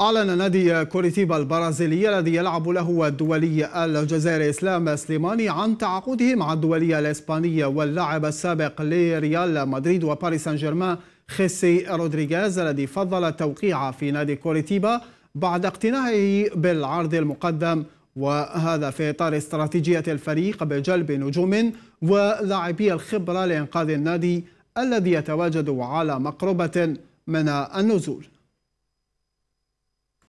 أعلن نادي كوريتيبا البرازيلي الذي يلعب له الدولي الجزائري إسلام سليماني عن تعاقده مع الدولية الإسبانية واللاعب السابق لريال مدريد وباريس سان جيرمان خيسي رودريغاز الذي فضل التوقيع في نادي كوريتيبا بعد اقتناعه بالعرض المقدم وهذا في إطار استراتيجية الفريق بجلب نجوم ولاعبي الخبرة لإنقاذ النادي الذي يتواجد على مقربة من النزول